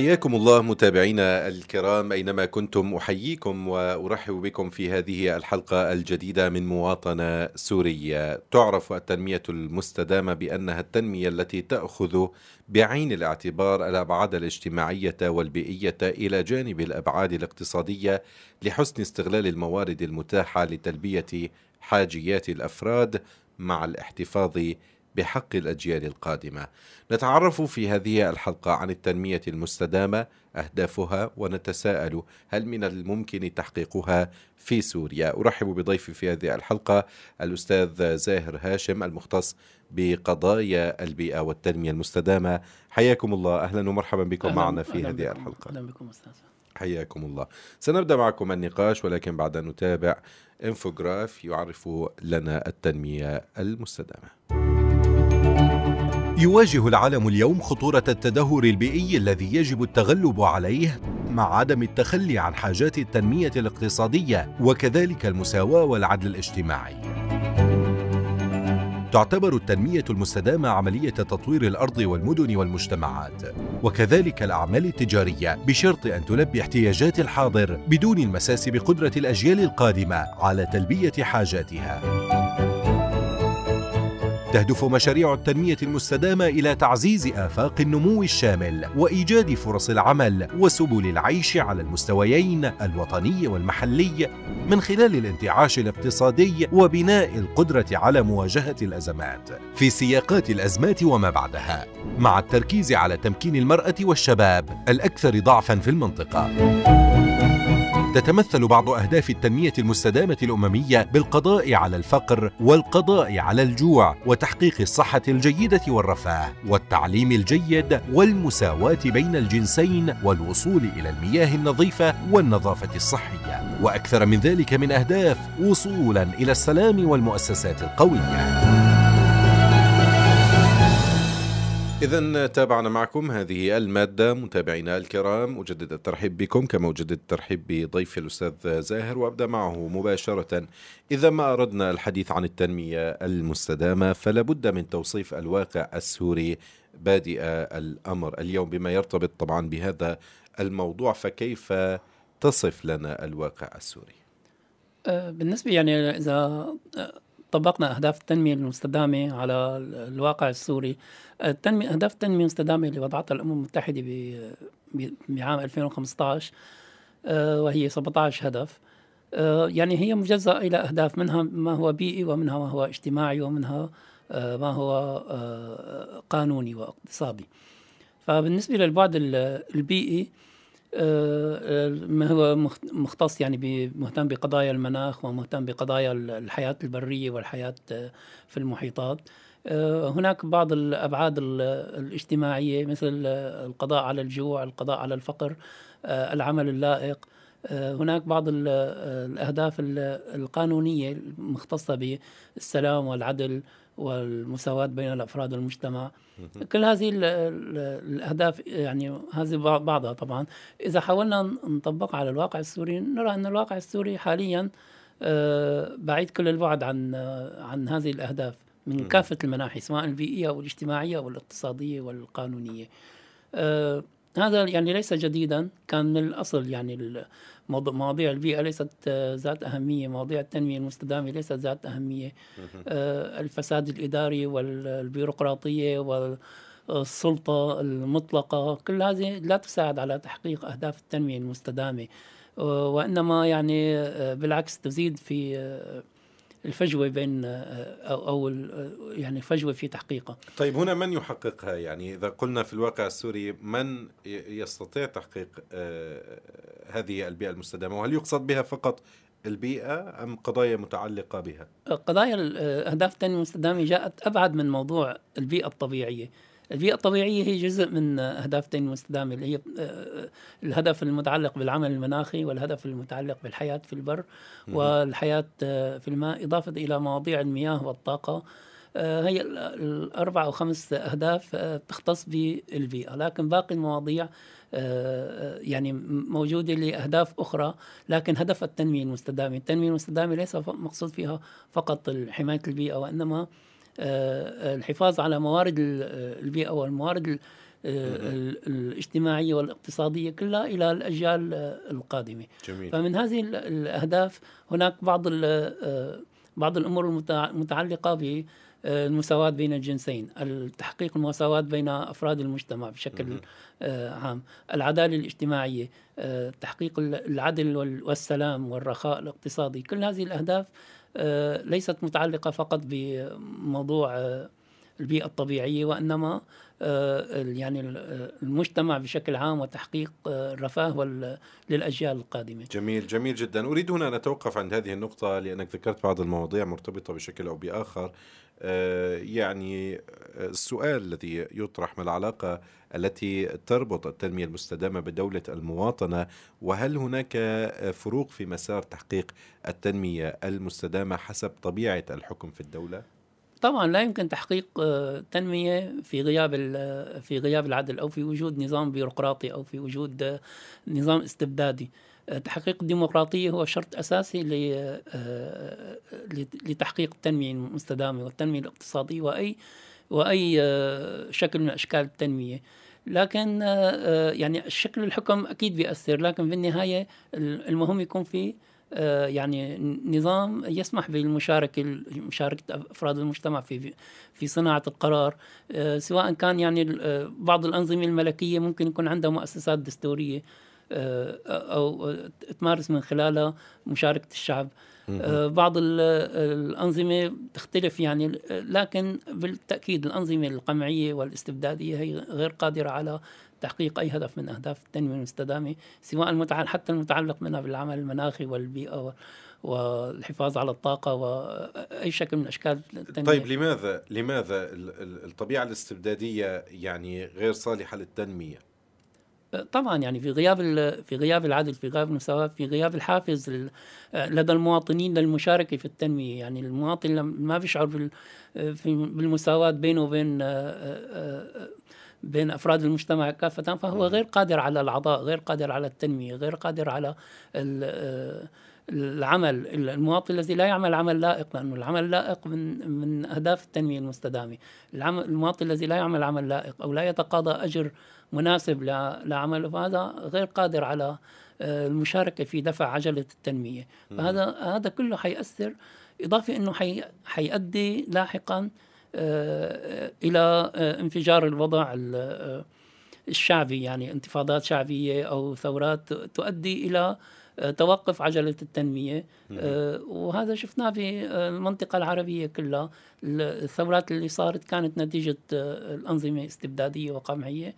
حياكم الله متابعينا الكرام اينما كنتم احييكم وارحب بكم في هذه الحلقه الجديده من مواطنه سوريه تعرف التنميه المستدامه بانها التنميه التي تاخذ بعين الاعتبار الابعاد الاجتماعيه والبيئيه الى جانب الابعاد الاقتصاديه لحسن استغلال الموارد المتاحه لتلبيه حاجيات الافراد مع الاحتفاظ بحق الاجيال القادمه. نتعرف في هذه الحلقه عن التنميه المستدامه، اهدافها ونتساءل هل من الممكن تحقيقها في سوريا؟ ارحب بضيفي في هذه الحلقه الاستاذ زاهر هاشم المختص بقضايا البيئه والتنميه المستدامه. حياكم الله اهلا ومرحبا بكم أهلاً معنا في أهلاً هذه بكم. الحلقه. اهلا بكم استاذ. حياكم الله سنبدأ معكم النقاش ولكن بعد أن نتابع انفوغراف يعرف لنا التنمية المستدامة يواجه العالم اليوم خطورة التدهور البيئي الذي يجب التغلب عليه مع عدم التخلي عن حاجات التنمية الاقتصادية وكذلك المساواة والعدل الاجتماعي. تعتبر التنمية المستدامة عملية تطوير الأرض والمدن والمجتمعات، وكذلك الأعمال التجارية بشرط أن تلبي احتياجات الحاضر بدون المساس بقدرة الأجيال القادمة على تلبية حاجاتها. تهدف مشاريع التنمية المستدامة إلى تعزيز آفاق النمو الشامل وإيجاد فرص العمل وسبل العيش على المستويين الوطني والمحلي من خلال الانتعاش الاقتصادي وبناء القدرة على مواجهة الأزمات في سياقات الأزمات وما بعدها مع التركيز على تمكين المرأة والشباب الأكثر ضعفاً في المنطقة. تتمثل بعض أهداف التنمية المستدامة الأممية بالقضاء على الفقر والقضاء على الجوع وتحقيق الصحة الجيدة والرفاه والتعليم الجيد والمساواة بين الجنسين والوصول إلى المياه النظيفة والنظافة الصحية وأكثر من ذلك من أهداف وصولا إلى السلام والمؤسسات القوية إذا تابعنا معكم هذه المادة متابعينا الكرام أجدد الترحيب بكم كما أجدد الترحيب بضيفي الأستاذ زاهر وأبدأ معه مباشرة إذا ما أردنا الحديث عن التنمية المستدامة فلا بد من توصيف الواقع السوري بادئ الأمر اليوم بما يرتبط طبعا بهذا الموضوع فكيف تصف لنا الواقع السوري أه، بالنسبة يعني إذا أه، طبقنا أهداف التنمية المستدامة على الواقع السوري التنمية أهداف التنمية المستدامة اللي وضعتها الأمم المتحدة بعام 2015 آه، وهي 17 هدف آه، يعني هي مجزأة إلى أهداف منها ما هو بيئي ومنها ما هو اجتماعي ومنها آه، ما هو قانوني واقتصادي فبالنسبة للبعد البيئي هو مختص يعني مهتم بقضايا المناخ ومهتم بقضايا الحياة البرية والحياة في المحيطات آه، هناك بعض الأبعاد الاجتماعية مثل القضاء على الجوع القضاء على الفقر آه، العمل اللائق آه، هناك بعض الأهداف القانونية المختصة بالسلام والعدل والمساواة بين الأفراد والمجتمع كل هذه الأهداف يعني هذه بعضها طبعا إذا حاولنا نطبقها على الواقع السوري نرى أن الواقع السوري حاليا آه، بعيد كل البعد عن عن هذه الأهداف من كافة المناحي سواء البيئية والاجتماعية والاقتصادية والقانونية آه، هذا يعني ليس جديدا كان من الأصل يعني مواضيع البيئة ليست آه، ذات أهمية مواضيع التنمية المستدامة ليست ذات أهمية آه، الفساد الإداري والبيروقراطية والسلطه المطلقة كل هذه لا تساعد على تحقيق أهداف التنمية المستدامة وإنما يعني آه، بالعكس تزيد في الفجوه بين آه، آه، او او آه، يعني فجوه في تحقيقها. طيب هنا من يحققها يعني اذا قلنا في الواقع السوري من يستطيع تحقيق هذه البيئه المستدامه وهل يقصد بها فقط البيئة أم قضايا متعلقة بها؟ قضايا الأهداف التنمية المستدامة جاءت أبعد من موضوع البيئة الطبيعية البيئة الطبيعية هي جزء من أهداف التنمية المستدامة اللي هي آه، الهدف المتعلق بالعمل المناخي والهدف المتعلق بالحياة في البر والحياة آه، في الماء إضافة إلى مواضيع المياه والطاقة آه، هي الأربع أو خمس أهداف تختص بالبيئة لكن باقي المواضيع يعني موجودة لأهداف أخرى لكن هدف التنمية المستدامة التنمية المستدامة ليس مقصود فيها فقط حماية البيئة وإنما آه، الحفاظ على موارد آه، البيئة والموارد آه، الاجتماعية والاقتصادية كلها إلى الأجيال القادمة جميل. فمن هذه الأهداف هناك بعض بعض الأمور المتعلقة ب المساواة بين الجنسين تحقيق المساواة بين أفراد المجتمع بشكل عام العدالة الاجتماعية تحقيق العدل والسلام والرخاء الاقتصادي كل هذه الأهداف آه، ليست متعلقه فقط بموضوع آه، البيئه الطبيعيه وانما آه، يعني المجتمع بشكل عام وتحقيق الرفاه للاجيال القادمه. جميل جميل جدا، اريد هنا ان اتوقف عند هذه النقطه لانك ذكرت بعض المواضيع مرتبطه بشكل او باخر آه، يعني آه، السؤال الذي يطرح ما العلاقه التي تربط التنميه المستدامه بدوله المواطنه وهل هناك آه، فروق في مسار تحقيق التنميه المستدامه حسب طبيعه الحكم في الدوله؟ طبعا لا يمكن تحقيق تنمية في غياب في غياب العدل أو في وجود نظام بيروقراطي أو في وجود نظام استبدادي تحقيق الديمقراطية هو شرط أساسي آه، آه، لتحقيق التنمية المستدامة والتنمية الاقتصادية وأي وأي آه، شكل من أشكال التنمية لكن يعني شكل الحكم أكيد بيأثر لكن بالنهاية المهم يكون في يعني نظام يسمح بالمشاركة مشاركة أفراد المجتمع في في صناعة القرار سواء كان يعني بعض الأنظمة الملكية ممكن يكون عندها مؤسسات دستورية آه، او آه، تمارس من خلالها مشاركه الشعب آه، بعض الانظمه تختلف يعني لكن بالتاكيد الانظمه القمعيه والاستبداديه هي غير قادره على تحقيق اي هدف من اهداف التنميه المستدامه سواء المتعلق حتى المتعلق منها بالعمل المناخي والبيئه والحفاظ على الطاقة وأي شكل من أشكال التنمية طيب لماذا لماذا الطبيعة الاستبدادية يعني غير صالحة للتنمية؟ طبعا يعني في غياب في غياب العدل في غياب المساواه في غياب الحافز آه، لدى المواطنين للمشاركه في التنميه يعني المواطن ما بيشعر آه، بالمساواه بينه وبين آه، بين افراد المجتمع كافه فهو غير قادر على العطاء غير قادر على التنميه غير قادر على العمل المواطن الذي لا يعمل عمل لائق لانه العمل لائق من من اهداف التنميه المستدامه، العمل المواطن الذي لا يعمل عمل لائق او لا يتقاضى اجر مناسب لعمله فهذا غير قادر على آه، المشاركه في دفع عجله التنميه، فهذا هذا كله حيأثر اضافه انه حي حيؤدي لاحقا آه، الى آه، انفجار الوضع الشعبي يعني انتفاضات شعبيه او ثورات تؤدي الى توقف عجله التنميه آه، وهذا شفناه في آه، المنطقه العربيه كلها الثورات اللي صارت كانت نتيجه آه، الانظمه استبداديه وقمعيه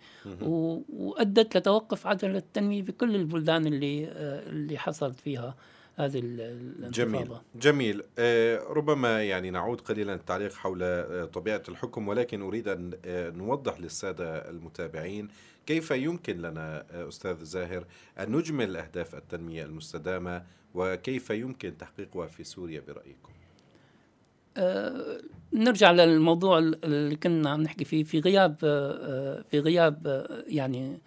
وادت لتوقف عجله التنميه في كل البلدان اللي اللي حصلت فيها هذه الانتفاضة جميل جميل آه، ربما يعني نعود قليلا التعليق حول آه، طبيعة الحكم ولكن أريد أن آه، نوضح للسادة المتابعين كيف يمكن لنا أستاذ زاهر أن نجمل أهداف التنمية المستدامة وكيف يمكن تحقيقها في سوريا برأيكم أه نرجع للموضوع اللي كنا عم نحكي فيه في غياب أه في غياب أه يعني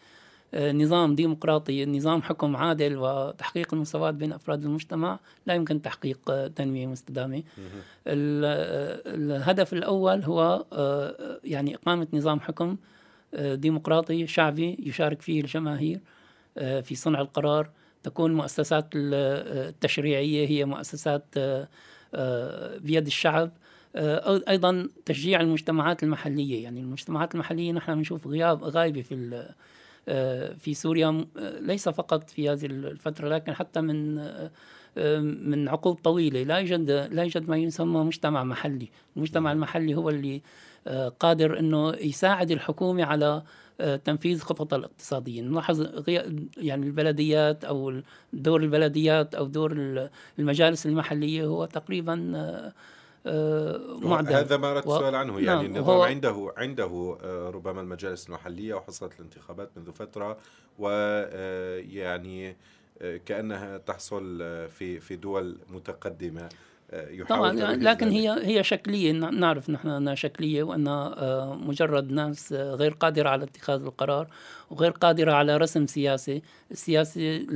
آه، نظام ديمقراطي نظام حكم عادل وتحقيق المساواة بين أفراد المجتمع لا يمكن تحقيق آه، تنمية مستدامة آه، الهدف الأول هو يعني إقامة نظام حكم ديمقراطي شعبي يشارك فيه الجماهير في صنع القرار تكون مؤسسات التشريعية هي مؤسسات بيد الشعب ايضا تشجيع المجتمعات المحليه يعني المجتمعات المحليه نحن بنشوف غياب غايبه في آه، في سوريا آه، ليس فقط في هذه الفترة لكن حتى من آه، من عقود طويلة لا يوجد لا يوجد ما يسمى مجتمع محلي، المجتمع نعم. المحلي هو اللي قادر انه يساعد الحكومة على تنفيذ خططها الاقتصادية نلاحظ يعني البلديات أو دور البلديات أو دور المجالس المحلية هو تقريبا عنده آه، هذا ما اردت السؤال و... عنه يعني نعم النظام عنده عنده آه، ربما المجالس المحليه وحصلت الانتخابات منذ فتره ويعني آه، كانها تحصل في في دول متقدمه طبعا يعني لكن هي هي شكليه نعرف نحن انها شكليه وانها مجرد ناس غير قادره على اتخاذ القرار وغير قادره على رسم سياسي، السياسه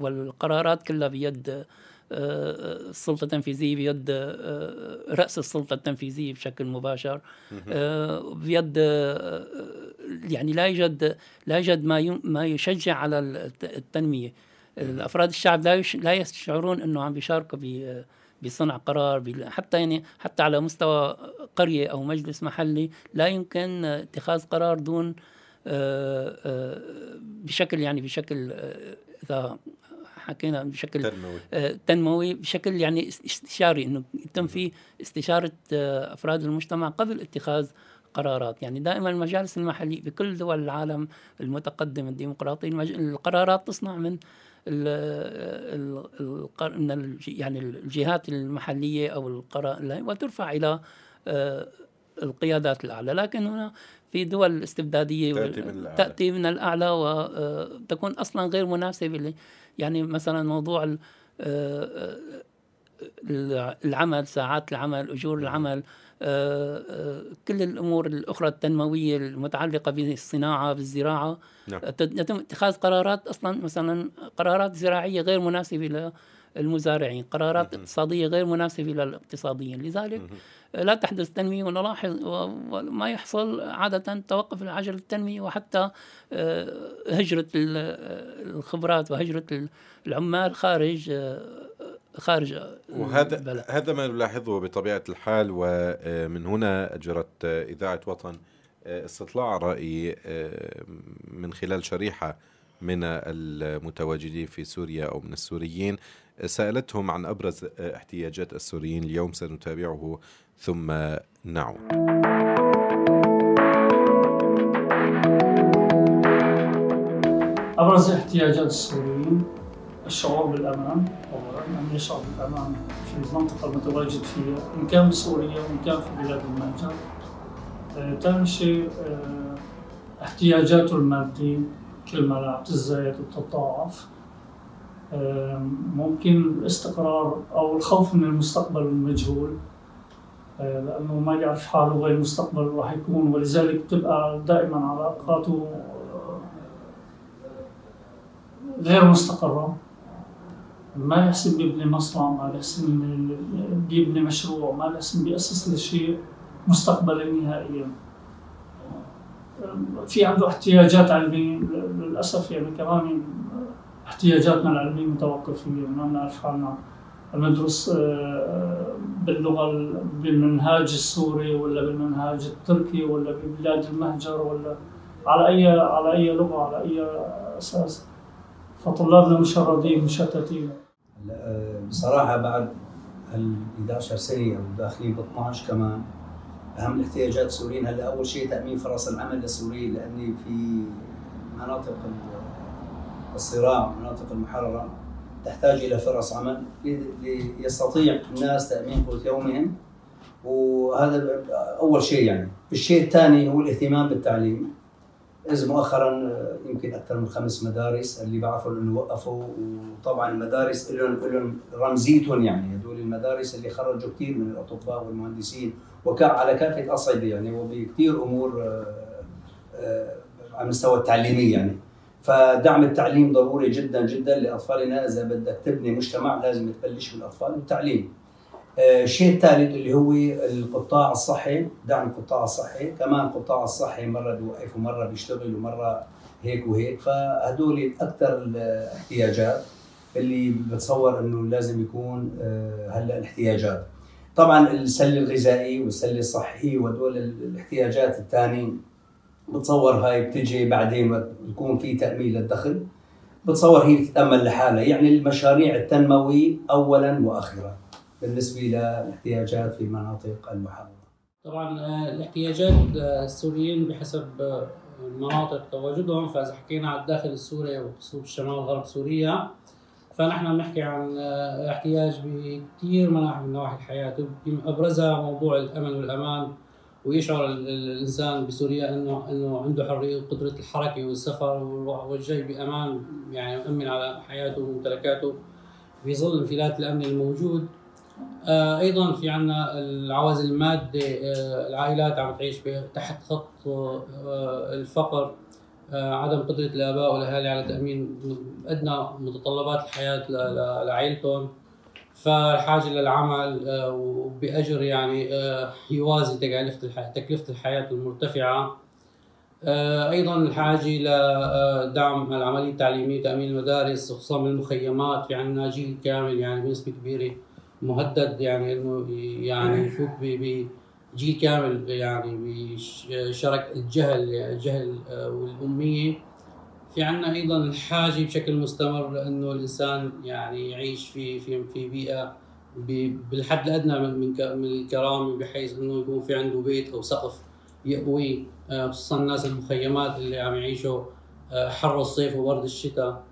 والقرارات كلها بيد السلطه التنفيذيه بيد راس السلطه التنفيذيه بشكل مباشر آه، بيد آه، يعني لا يوجد لا يوجد ما ما يشجع على التنميه الافراد الشعب لا لا يشعرون انه عم بيشاركوا بصنع قرار حتى يعني حتى على مستوى قريه او مجلس محلي لا يمكن اتخاذ قرار دون آه، بشكل يعني بشكل اذا حكينا بشكل تنموي آه، تنموي بشكل يعني استشاري انه يتم في استشاره آه، افراد المجتمع قبل اتخاذ قرارات يعني دائما المجالس المحلية بكل دول العالم المتقدم الديمقراطي المج... القرارات تصنع من ال... آه، ال... ال... من يعني الجهات المحلية أو القرار وترفع إلى القيادات الأعلى لكن هنا في دول استبداديه تأتي من الأعلى, تأتي من الأعلى وتكون آه، أصلا غير مناسبة يعني مثلا موضوع آه، آه، العمل ساعات العمل أجور نعم. العمل كل الأمور الأخرى التنموية المتعلقة بالصناعة بالزراعة نعم. يتم اتخاذ قرارات أصلا مثلا قرارات زراعية غير مناسبة المزارعين قرارات اقتصادية غير مناسبة للاقتصاديين لذلك لا تحدث تنمية ونلاحظ وما يحصل عادة توقف العجل التنمية وحتى آه، هجرة آه، الخبرات وهجرة العمال خارج آه، خارج وهذا البلد. هذا ما نلاحظه بطبيعة الحال ومن هنا أجرت إذاعة وطن استطلاع رأي من خلال شريحة من المتواجدين في سوريا أو من السوريين سألتهم عن أبرز احتياجات السوريين اليوم سنتابعه ثم نعود أبرز احتياجات السوريين الشعور بالأمان أولا أن يشعر بالأمان في المنطقة المتواجد فيها إن كان بسوريا وإن كان في بلاد المجر آه، ثاني شيء آه، احتياجاته المادية ما لا تزايد وتتضاعف ممكن الاستقرار أو الخوف من المستقبل المجهول آه، لأنه ما يعرف حاله وين المستقبل راح يكون ولذلك بتبقى دائما علاقاته آه، غير مستقرة ما يحسن بيبني مصنع ما يحسن بيبني مشروع ما يحسن بيأسس لشيء مستقبلا نهائيا في عنده احتياجات علمية للأسف يعني كمان احتياجاتنا العلمية متوقفة يعني ما بنعرف حالنا ندرس آه، باللغة بالمنهاج السوري ولا بالمنهاج التركي ولا ببلاد المهجر ولا على أي على أي لغة على أي أساس فطلابنا مشردين مشتتين آه، بصراحة بعد ال 11 سنة أو داخلين ب 12 كمان اهم الاحتياجات السوريين هلا اول شيء تامين فرص العمل للسوريين لاني في مناطق الصراع مناطق المحرره تحتاج الى فرص عمل ليستطيع الناس تامين قوت يومهم وهذا اول شيء يعني الشيء الثاني هو الاهتمام بالتعليم إذ مؤخرا آه، يمكن اكثر من خمس مدارس اللي بعرفوا انه وقفوا وطبعا المدارس لهم لهم رمزيتهم يعني هدول المدارس اللي خرجوا كثير من الاطباء والمهندسين وكا على كافه الاصعده يعني وبكثير امور آه، آه، على المستوى التعليمي يعني فدعم التعليم ضروري جدا جدا لاطفالنا اذا بدك تبني مجتمع لازم تبلش بالاطفال والتعليم الشيء آه، الثالث اللي هو القطاع الصحي دعم القطاع الصحي كمان القطاع الصحي مره بيوقف ومره بيشتغل ومره هيك وهيك فهدول اكثر الاحتياجات اللي بتصور انه لازم يكون آه، هلا الاحتياجات طبعا السله الغذائيه والسله الصحيه وهدول الاحتياجات الثانيه بتصور هاي بتجي بعدين بتكون في تامين للدخل بتصور هي بتتامل لحالها يعني المشاريع التنمويه اولا واخيرا بالنسبه للاحتياجات في المناطق المحرره. طبعا آه، الاحتياجات آه، السوريين بحسب آه، مناطق تواجدهم فاذا حكينا على الداخل السوري وخصوص الشمال غرب سوريا فنحن بنحكي عن احتياج بكثير مناحي من نواحي الحياه ابرزها موضوع الامن والامان ويشعر الانسان بسوريا انه انه عنده حريه وقدره الحركه والسفر والجاي بامان يعني مؤمن على حياته وممتلكاته في ظل انفلات الامن الموجود آه، ايضا في عندنا العوازل الماده آه، العائلات عم تعيش تحت خط آه، الفقر عدم قدره الاباء والاهالي على تامين ادنى متطلبات الحياه لعائلتهم فالحاجه للعمل وباجر يعني يوازي تكلفه الحياه تكلفه الحياه المرتفعه ايضا الحاجه لدعم العمليه التعليميه تامين المدارس خصوصا بالمخيمات في عندنا جيل كامل يعني بنسبه كبيره مهدد يعني انه يعني يفوت إيه. بجيل كامل يعني بشرك الجهل الجهل آه، والاميه في عنا ايضا الحاجه بشكل مستمر لانه الانسان يعني يعيش في في في بيئه بالحد الادنى من من الكرامه بحيث انه يكون في عنده بيت او سقف يقوي آه، خصوصا الناس المخيمات اللي عم يعيشوا آه، حر الصيف وبرد الشتاء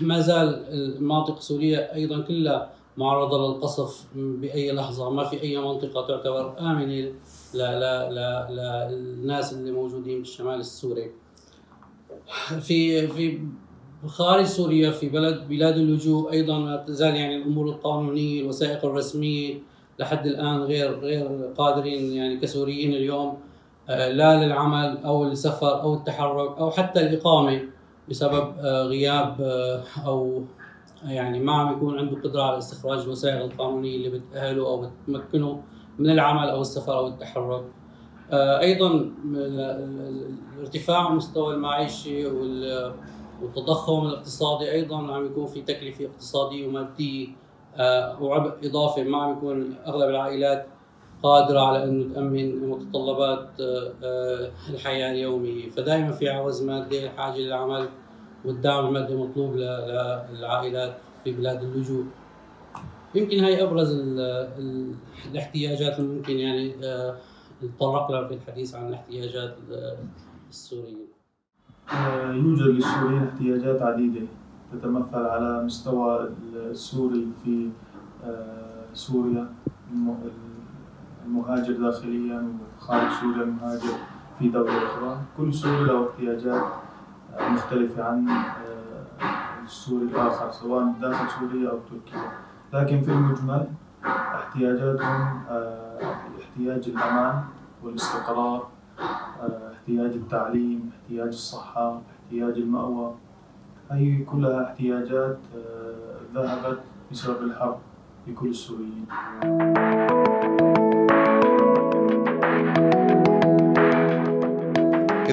ما زال المناطق سوريا ايضا كلها معرضة للقصف بأي لحظة ما في أي منطقة تعتبر آمنة للناس اللي موجودين بالشمال السوري في في خارج سوريا في بلد بلاد اللجوء ايضا ما تزال يعني الامور القانونيه الوثائق الرسميه لحد الان غير غير قادرين يعني كسوريين اليوم آه، لا للعمل او السفر او التحرك او حتى الاقامه بسبب آه، غياب آه، او يعني ما عم يكون عنده قدره على استخراج الوسائل القانونيه اللي بتاهله او بتمكنه من العمل او السفر او التحرك. آه، ايضا ارتفاع مستوى المعيشه والتضخم الاقتصادي ايضا عم يكون في تكلفه اقتصاديه وماديه آه، وعبء اضافي ما عم يكون اغلب العائلات قادره على انه تامن متطلبات آه، الحياه اليوميه، فدائما في عوز مادي الحاجه للعمل والدعم المادي المطلوب للعائلات في بلاد اللجوء يمكن هاي ابرز الـ الـ الاحتياجات اللي ممكن يعني آه، نتطرق لها في الحديث عن الاحتياجات آه، السوريين آه، يوجد للسوريين احتياجات عديدة تتمثل على مستوى السوري في سوريا المهاجر داخليا وخارج سوريا المهاجر في دولة أخرى كل سوري له احتياجات مختلفة عن آه، السوري الآخر سواء داخل سوريا أو تركيا لكن في المجمل احتياجاتهم آه، احتياج الأمان والاستقرار آه، احتياج التعليم احتياج الصحة احتياج المأوى هي كلها احتياجات ذهبت بسبب الحرب لكل السوريين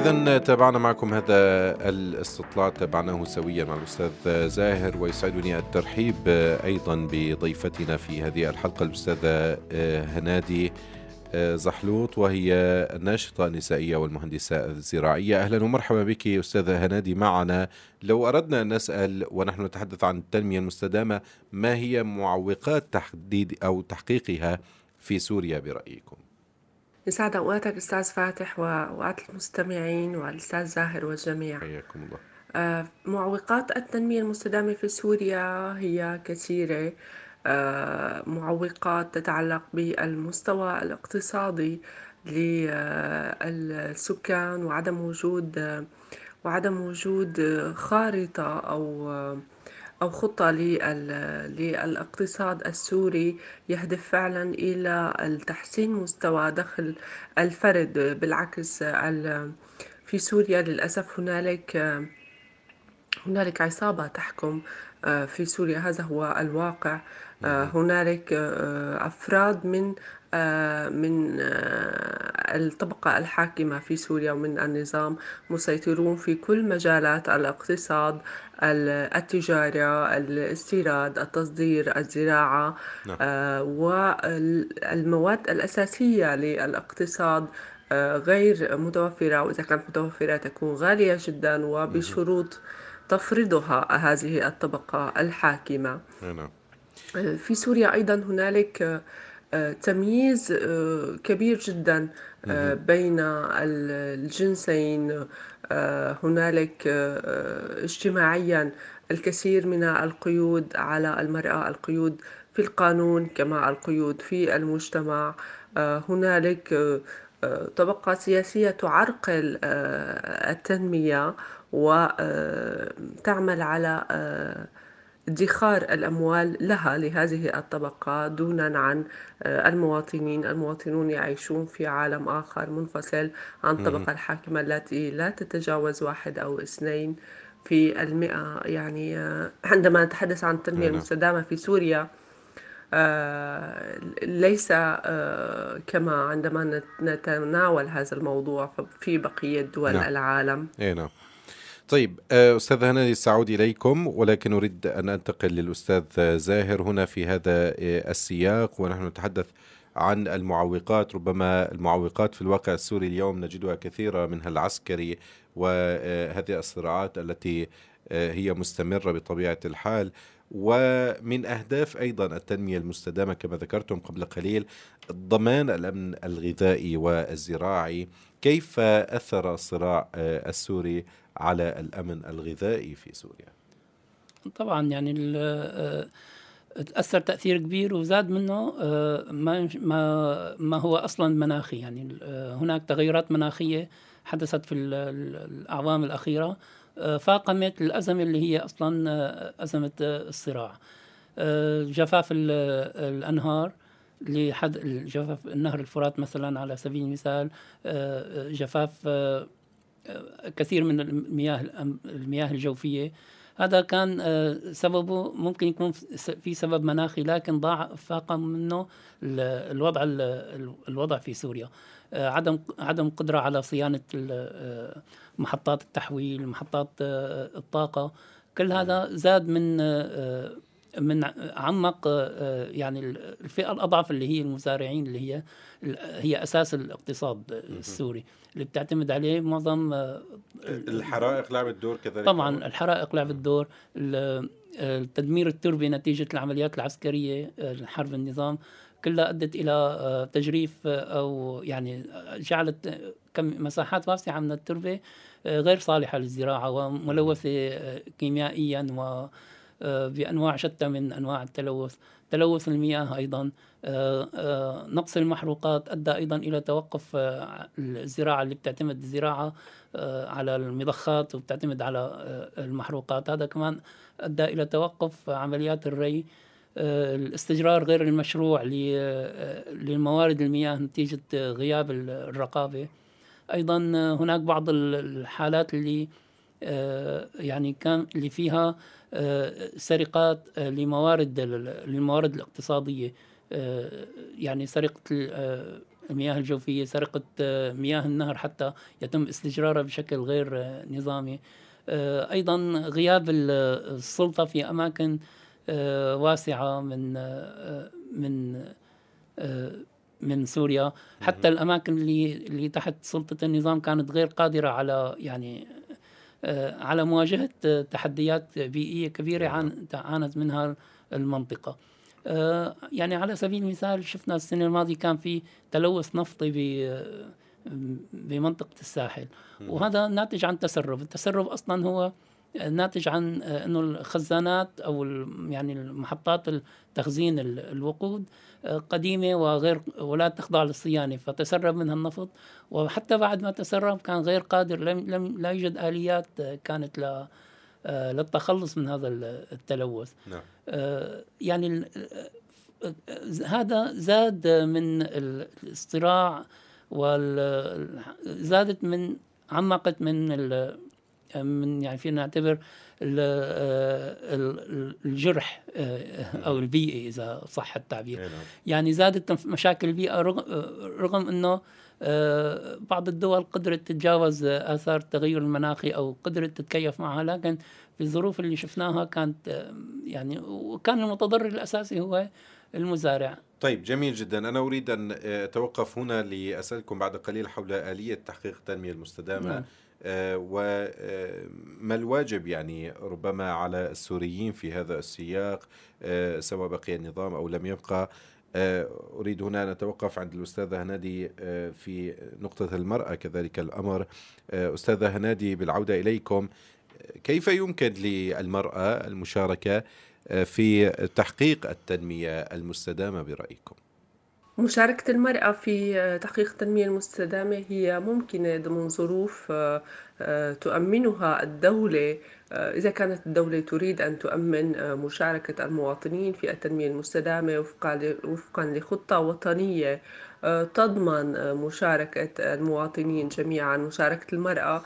إذا تابعنا معكم هذا الاستطلاع تابعناه سويا مع الأستاذ زاهر ويسعدني الترحيب أيضا بضيفتنا في هذه الحلقة الأستاذة هنادي زحلوط وهي الناشطة النسائية والمهندسة الزراعية أهلا ومرحبا بك أستاذة هنادي معنا لو أردنا أن نسأل ونحن نتحدث عن التنمية المستدامة ما هي معوقات تحديد أو تحقيقها في سوريا برأيكم؟ يسعد أوقاتك أستاذ فاتح وأوقات المستمعين والأستاذ زاهر والجميع حياكم الله آه، معوقات التنمية المستدامة في سوريا هي كثيرة آه، معوقات تتعلق بالمستوى الاقتصادي للسكان آه، وعدم وجود وعدم وجود خارطة أو أو خطة للاقتصاد السوري يهدف فعلا إلى تحسين مستوى دخل الفرد بالعكس في سوريا للأسف هنالك هنالك عصابة تحكم آه، في سوريا هذا هو الواقع آه، نعم. هنالك آه، أفراد من من آه، الطبقة الحاكمة في سوريا ومن النظام مسيطرون في كل مجالات الاقتصاد التجارة الاستيراد التصدير الزراعة نعم. آه، والمواد الأساسية للاقتصاد آه، غير متوفرة وإذا كانت متوفرة تكون غالية جدا وبشروط تفرضها هذه الطبقة الحاكمة نعم. في سوريا أيضا هنالك تمييز آه، كبير جدا آه، بين الجنسين آه، هنالك اجتماعيا الكثير من القيود على المرأة القيود في القانون كما القيود في المجتمع هنالك طبقة سياسية تعرقل التنمية وتعمل على ادخار الأموال لها لهذه الطبقة دونا عن آه، المواطنين المواطنون يعيشون في عالم آخر منفصل عن الطبقة الحاكمة التي لا تتجاوز واحد أو اثنين في المئة يعني آه، عندما نتحدث عن التنمية نعم. المستدامة في سوريا آه، ليس كما عندما نتناول هذا الموضوع في بقية دول نعم. العالم نعم. طيب آه، أستاذ هنادي سأعود إليكم ولكن أريد أن أنتقل للأستاذ زاهر هنا في هذا آه، السياق ونحن نتحدث عن المعوقات ربما المعوقات في الواقع السوري اليوم نجدها كثيرة منها العسكري وهذه آه، الصراعات التي هي مستمرة بطبيعة الحال ومن أهداف أيضا التنمية المستدامة كما ذكرتم قبل قليل ضمان الأمن الغذائي والزراعي كيف أثر الصراع السوري على الامن الغذائي في سوريا طبعا يعني آه، تاثر تاثير كبير وزاد منه آه، ما ما هو اصلا مناخي يعني آه، هناك تغيرات مناخيه حدثت في الاعوام الاخيره فاقمت الازمه اللي هي اصلا ازمه الصراع جفاف الانهار لحد جفاف نهر الفرات مثلا على سبيل المثال جفاف كثير من المياه المياه الجوفيه هذا كان آه، سببه ممكن يكون في سبب مناخي لكن ضاع فاق منه الوضع الوضع في سوريا آه، عدم عدم قدره على صيانه آه، محطات التحويل محطات الطاقه كل هذا نعم. زاد من من عمق آه، يعني الفئه الاضعف اللي هي المزارعين اللي هي هي اساس الاقتصاد السوري اللي بتعتمد عليه معظم آه، الحرائق لعبت دور كذلك طبعا الحرائق لعبت دور آه، التدمير التربي نتيجه العمليات العسكريه حرب النظام كلها ادت الى تجريف او يعني جعلت كم مساحات واسعه من التربه غير صالحه للزراعه وملوثه كيميائيا و آه، بانواع شتى من انواع التلوث تلوث المياه ايضا آه، آه، نقص المحروقات ادى ايضا الى توقف الزراعه اللي بتعتمد الزراعه على المضخات وبتعتمد على المحروقات هذا كمان ادى الى توقف عمليات الري الاستجرار غير المشروع للموارد المياه نتيجه غياب الرقابه ايضا هناك بعض الحالات اللي يعني كان اللي فيها سرقات آه، لموارد للموارد الاقتصاديه آه، يعني سرقه آه، المياه الجوفيه سرقه مياه النهر حتى يتم استجرارها بشكل غير نظامي ايضا غياب السلطه في اماكن واسعه من من من سوريا حتى الاماكن اللي اللي تحت سلطه النظام كانت غير قادره على يعني آه، على مواجهة آه، تحديات بيئية كبيرة عانت منها المنطقة آه، يعني على سبيل المثال شفنا السنة الماضية كان في تلوث نفطي بمنطقة الساحل وهذا ناتج عن تسرب التسرب أصلا هو ناتج عن آه، انه الخزانات او يعني المحطات تخزين الوقود آه، قديمه وغير ولا تخضع للصيانه فتسرب منها النفط وحتى بعد ما تسرب كان غير قادر لم, لم لا يوجد اليات آه، كانت ل للتخلص من هذا التلوث نعم. يعني هذا زاد من الصراع وزادت من عمقت من من يعني فينا نعتبر آه، الجرح آه، او البيئه اذا صح التعبير نعم. يعني زادت مشاكل البيئه آه، رغم انه بعض الدول قدرت تتجاوز اثار التغير المناخي او قدرت تتكيف معها لكن في الظروف اللي شفناها كانت يعني وكان المتضرر الاساسي هو المزارع طيب جميل جدا أنا أريد أن أتوقف هنا لأسألكم بعد قليل حول آلية تحقيق التنمية المستدامة نعم. آه، وما آه، الواجب يعني ربما على السوريين في هذا السياق آه، سواء بقي النظام أو لم يبقى أريد هنا ان اتوقف عند الأستاذة هنادي في نقطة المرأة كذلك الأمر أستاذة هنادي بالعودة إليكم كيف يمكن للمرأة المشاركة في تحقيق التنمية المستدامة برأيكم؟ مشاركة المرأة في آه، تحقيق التنمية المستدامة هي ممكنة ضمن ظروف آه، آه، تؤمنها الدولة إذا كانت الدولة تريد أن تؤمن مشاركة المواطنين في التنمية المستدامة وفقا لخطة وطنية تضمن مشاركة المواطنين جميعا مشاركة المرأة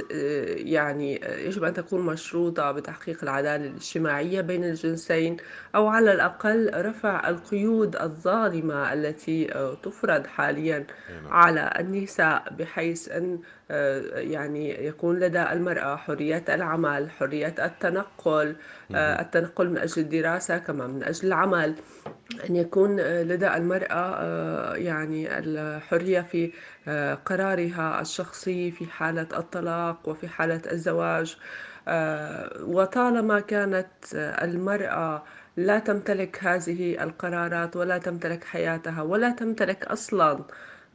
آه، يعني آه، يجب أن تكون مشروطة بتحقيق العدالة الاجتماعية بين الجنسين أو على الأقل رفع القيود الظالمة التي آه، تفرض حاليا نعم. على النساء بحيث أن آه، يعني يكون لدى المرأة حرية العمل حرية التنقل آه، التنقل من أجل الدراسة كما من أجل العمل أن يكون لدى المرأة آه، يعني الحرية في قرارها الشخصي في حالة الطلاق وفي حالة الزواج وطالما كانت المرأة لا تمتلك هذه القرارات ولا تمتلك حياتها ولا تمتلك أصلاً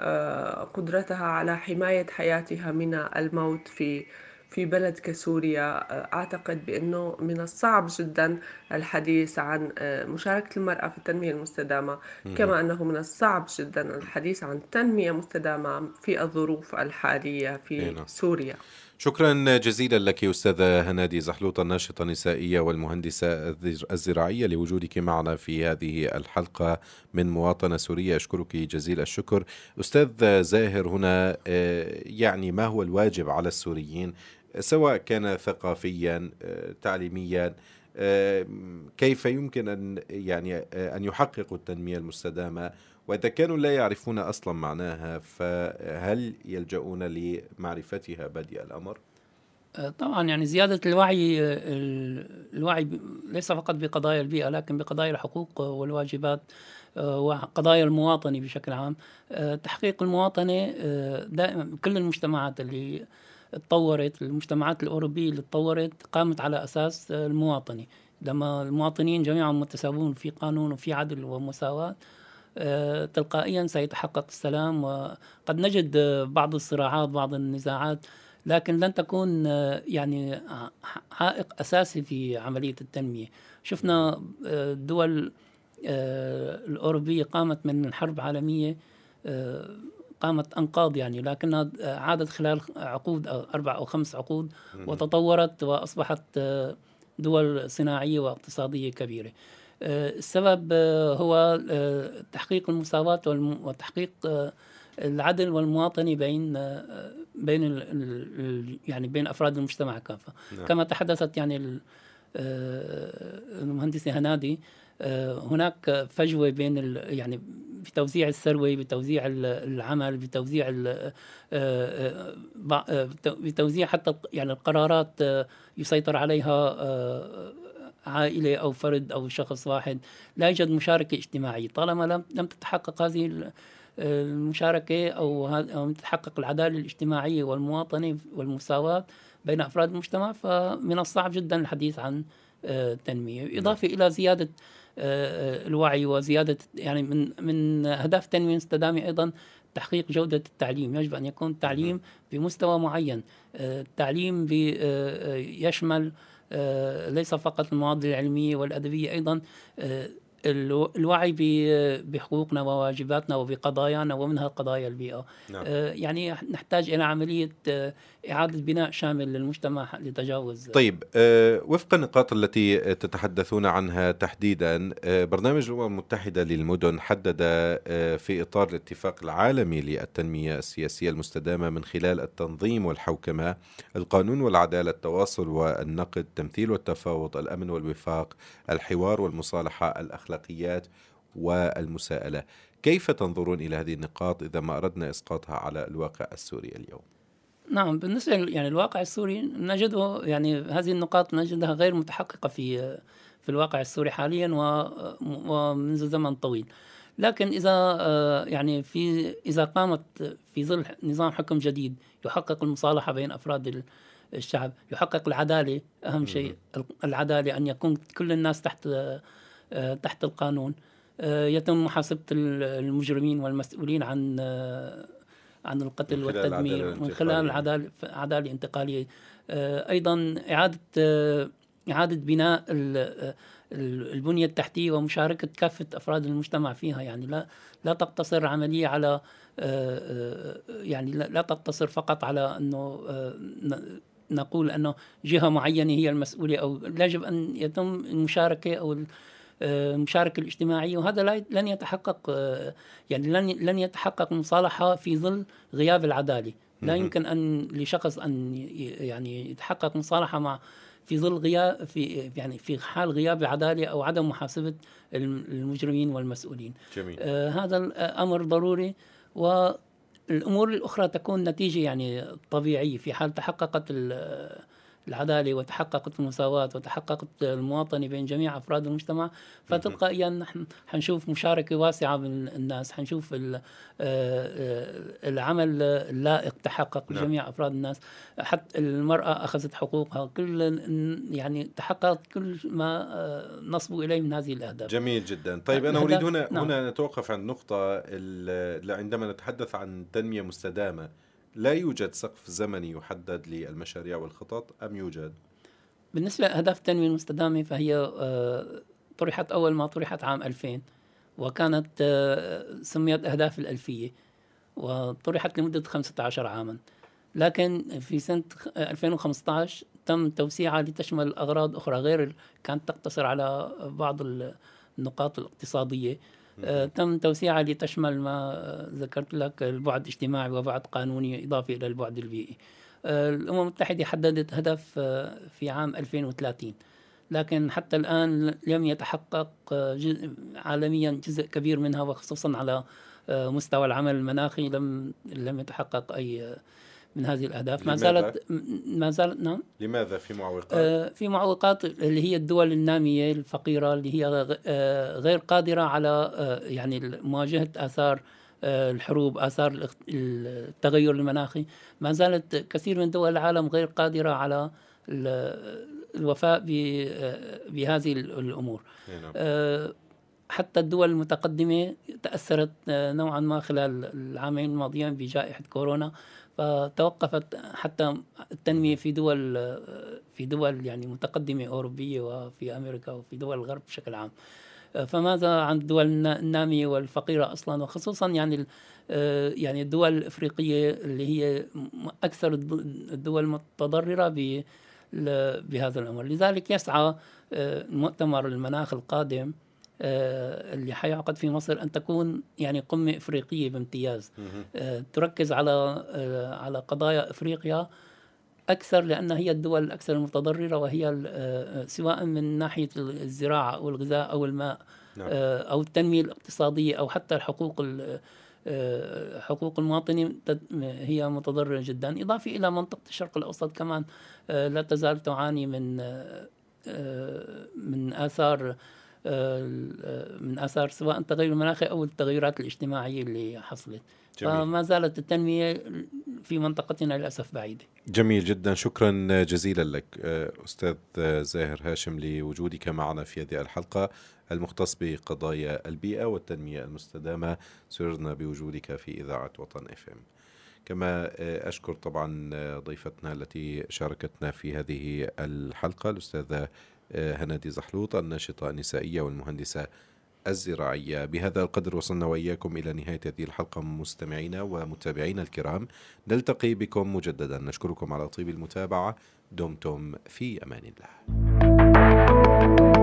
آه، قدرتها على حماية حياتها من الموت في في بلد كسوريا آه، أعتقد بأنه من الصعب جدا الحديث عن آه، مشاركة المرأة في التنمية المستدامة كما أنه من الصعب جدا الحديث عن تنمية مستدامة في الظروف الحالية في نعم. سوريا شكرا جزيلا لك أستاذة هنادي زحلوطة الناشطة النسائية والمهندسة الزراعية لوجودك معنا في هذه الحلقة من مواطنة سورية أشكرك جزيل الشكر أستاذ زاهر هنا آه، يعني ما هو الواجب على السوريين سواء كان ثقافيا آه، تعليميا كيف يمكن ان يعني آه، ان يحققوا التنميه المستدامه واذا كانوا لا يعرفون اصلا معناها فهل يلجؤون لمعرفتها بادئ الامر؟ آه، طبعا يعني زيادة الوعي آه، الوعي ليس فقط بقضايا البيئة لكن بقضايا الحقوق والواجبات وقضايا المواطنة بشكل عام تحقيق المواطنة دائما كل المجتمعات اللي تطورت المجتمعات الأوروبية اللي تطورت قامت على أساس المواطنة لما المواطنين جميعهم متساوون في قانون وفي عدل ومساواة آه، تلقائيا سيتحقق السلام وقد نجد بعض الصراعات بعض النزاعات لكن لن تكون آه، يعني عائق أساسي في عملية التنمية شفنا الدول آه، الأوروبية قامت من حرب عالمية قامت أنقاض يعني لكنها آه، عادت خلال عقود أو أربع أو خمس عقود وتطورت وأصبحت آه، دول صناعية واقتصادية كبيرة آه، السبب هو تحقيق المساواة وتحقيق العدل والمواطنة بين بين يعني بين أفراد المجتمع كافة نعم. كما تحدثت يعني المهندسة هنادي آه، هناك فجوه بين يعني بتوزيع الثروه بتوزيع العمل بتوزيع آه، آه، بتوزيع حتى يعني القرارات يسيطر عليها عائلة أو فرد أو شخص واحد لا يوجد مشاركة اجتماعية طالما لم لم تتحقق هذه المشاركة أو لم تتحقق العدالة الاجتماعية والمواطنة والمساواة بين أفراد المجتمع فمن الصعب جدا الحديث عن التنمية إضافة إلى زيادة الوعي وزياده يعني من من اهداف التنميه المستدامه ايضا تحقيق جودة التعليم يجب أن يكون التعليم نعم. بمستوى معين التعليم آه، يشمل آه، ليس فقط المواد العلمية والأدبية أيضا آه، الوعي بحقوقنا وواجباتنا وبقضايانا ومنها قضايا البيئة نعم. آه، يعني نحتاج إلى عملية آه، إعادة بناء شامل للمجتمع لتجاوز طيب آه، وفق النقاط التي تتحدثون عنها تحديدا برنامج الأمم المتحدة للمدن حدد في إطار الاتفاق العالمي للتنمية السياسية المستدامة من خلال التنظيم والحوكمة القانون والعدالة التواصل والنقد التمثيل والتفاوض الأمن والوفاق الحوار والمصالحة الأخلاقية الأخلاقيات والمساءلة كيف تنظرون إلى هذه النقاط إذا ما أردنا إسقاطها على الواقع السوري اليوم؟ نعم بالنسبة يعني الواقع السوري نجده يعني هذه النقاط نجدها غير متحققة في في الواقع السوري حاليا ومنذ زمن طويل لكن إذا يعني في إذا قامت في ظل نظام حكم جديد يحقق المصالحة بين أفراد الشعب يحقق العدالة أهم شيء العدالة أن يكون كل الناس تحت آه، تحت القانون آه، يتم محاسبة المجرمين والمسؤولين عن آه، عن القتل والتدمير من خلال العدالة عدالة انتقالية أيضا إعادة إعادة بناء البنية التحتية ومشاركة كافة أفراد المجتمع فيها يعني لا لا تقتصر العملية على يعني لا تقتصر فقط على أنه نقول أنه جهة معينة هي المسؤولة أو يجب أن يتم المشاركة أو المشاركه الاجتماعيه وهذا لن يتحقق آه، يعني لن لن يتحقق مصالحه في ظل غياب العداله لا يمكن ان لشخص ان يعني يتحقق مصالحه مع في ظل غياب في يعني في حال غياب العداله او عدم محاسبه المجرمين والمسؤولين جميل. آه هذا الأمر آه، ضروري والامور الاخرى تكون نتيجه يعني طبيعيه في حال تحققت العدالة وتحققت المساواة وتحققت المواطنة بين جميع أفراد المجتمع فتلقائيا نحن حنشوف مشاركة واسعة من الناس حنشوف آه، آه، العمل اللائق تحقق لجميع نعم. أفراد الناس حتى المرأة أخذت حقوقها كل يعني تحققت كل ما آه، نصبوا إليه من هذه الأهداف جميل جدا طيب أنا أريد هنا نعم. هنا نتوقف عند نقطة عندما نتحدث عن تنمية مستدامة لا يوجد سقف زمني يحدد للمشاريع والخطط أم يوجد؟ بالنسبة لأهداف التنمية المستدامة فهي آه، طرحت أول ما طرحت عام 2000 وكانت آه، سميت أهداف الألفية وطرحت لمدة 15 عاما لكن في سنة 2015 آه، تم توسيعها لتشمل أغراض أخرى غير كانت تقتصر على بعض النقاط الاقتصادية آه، تم توسيعها لتشمل ما آه، ذكرت لك البعد الاجتماعي وبعد قانوني إضافي إلى البعد البيئي آه، الأمم المتحدة حددت هدف في عام 2030 لكن حتى الآن لم يتحقق جزء عالميا جزء كبير منها وخصوصا على مستوى العمل المناخي لم لم يتحقق أي من هذه الأهداف ما زالت ما زالت نعم لماذا في معوقات؟ آه في معوقات اللي هي الدول النامية الفقيرة اللي هي آه، غير قادرة على آه، يعني مواجهة آثار آه، الحروب آثار التغير المناخي ما زالت كثير من دول العالم غير قادرة على الوفاء بهذه الأمور نعم. حتى الدول المتقدمة تأثرت نوعا ما خلال العامين الماضيين بجائحة كورونا فتوقفت حتى التنمية في دول في دول يعني متقدمة أوروبية وفي أمريكا وفي دول الغرب بشكل عام فماذا عن الدول النامية والفقيرة أصلا وخصوصا يعني يعني الدول الإفريقية اللي هي أكثر الدول المتضرره بهذا الأمر لذلك يسعى آه، مؤتمر المناخ القادم آه، اللي حيعقد في مصر أن تكون يعني قمة إفريقية بامتياز آه، تركز على آه، على قضايا إفريقيا أكثر لأن هي الدول الأكثر المتضررة وهي سواء من ناحية الزراعة أو الغذاء أو الماء نعم. أو التنمية الاقتصادية أو حتى الحقوق حقوق المواطنين هي متضررة جدا إضافة إلى منطقة الشرق الأوسط كمان لا تزال تعاني من من آثار آه، من اثار سواء التغير المناخي او التغيرات الاجتماعيه اللي حصلت جميل. فما زالت التنميه في منطقتنا للاسف بعيده جميل جدا شكرا جزيلا لك آه، استاذ آه، زاهر هاشم لوجودك معنا في هذه الحلقه المختص بقضايا البيئه والتنميه المستدامه سررنا بوجودك في اذاعه وطن اف ام كما اشكر طبعا ضيفتنا التي شاركتنا في هذه الحلقه الاستاذه آه، هنادي زحلوط الناشطة النسائية والمهندسة الزراعية بهذا القدر وصلنا وإياكم إلى نهاية هذه الحلقة مستمعينا ومتابعينا الكرام نلتقي بكم مجددا نشكركم على طيب المتابعة دمتم في أمان الله